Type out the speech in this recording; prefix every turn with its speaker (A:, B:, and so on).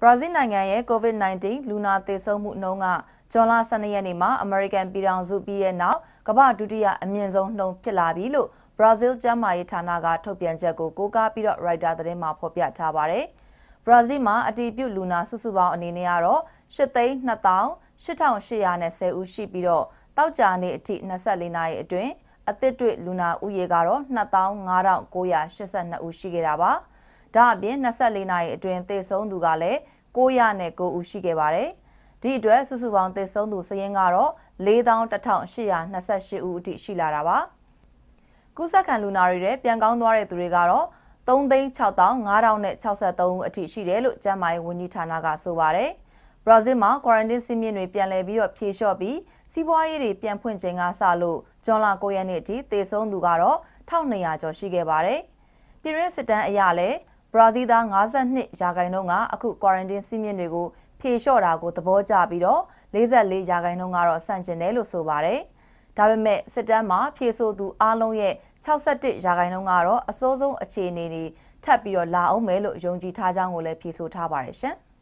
A: ဘရာဇီးနိုင်ငံရဲ့ COVID-19 လူနာသေဆုံးမှုနှုန်းကဇွန်လ12ရက်နေ့မှာ American ပြည်ထောင်စုပြီးတဲ့နောက်ကမ္ဘာဒုတိယအမြင့်ဆုံးနှုန်းဖြစ်လာပြီလို့ Brazil ကျန်းမာရေးဌာနကထုတ်ပြန်ချက်ကိုကိုးကားပြီးတော့ Reuters သတင်းမှာဖော်ပြထားပါတယ်။ဘရာဇီးမှာအတည်ပြုလူနာစုစုပေါင်းအနေနဲ့ကတော့8,28810ဦးရှိပြီးတော့တောက်ကြနေ့အထိ24နာရီအတွင်းအသစ်တွေ့လူနာဦးရေကတော့25,982ဦးရှိခဲ့တာပါ။။ဒါအပြင်24နာရီအတွင်းသေဆုံးသူကလည်း900နဲ့9ဦးရှိခဲ့ပါတယ်။ဒီအတွက်စုစုပေါင်းသေဆုံးသူစာရင်းကတော့4828ဦးအထိရှိလာတာပါ။ကူးစက်ခံလူနာတွေပြန်ကောင်းသွားတဲ့သူတွေကတော့3,6563ဦးအထိရှိတယ်လို့ကျန်းမာရေးဝန်ကြီးဌာနကဆိုပါတယ်။ဘရာဇီးမှာ quarantine စည်းမျဉ်းတွေပြန်လည်ပြီးတော့ဖြေလျှော့ပြီးစီးပွားရေးတွေပြန်ဖွင့်ခြင်းကစလို့ဂျွန်လ9ရက်နေ့အထိသေဆုံးသူကတော့1200ကျော်ရှိခဲ့ပါတယ်။ပြည်ရင်းစစ်တမ်းအရလည်းရာသီသား52ရာခိုင်နှုန်းကအခုကွာရန်တင်းစည်းမျဉ်းတွေကိုဖြေလျှော့တာကိုသဘောကျပြီးတော့44ရာခိုင်နှုန်းကတော့ဆန့်ကျင်တယ်လို့ဆိုပါတယ်။ဒါပေမဲ့စစ်တမ်းမှာဖြေဆိုသူအလုံးရဲ့61ရာခိုင်နှုန်းကတော့အစိုးဆုံးအခြေအနေတွေထပ်ပြီးတော့လာအောင်မယ်လို့ယုံကြည်ထားကြောင်းကိုလည်းဖြေဆိုထားပါတယ်ရှင်။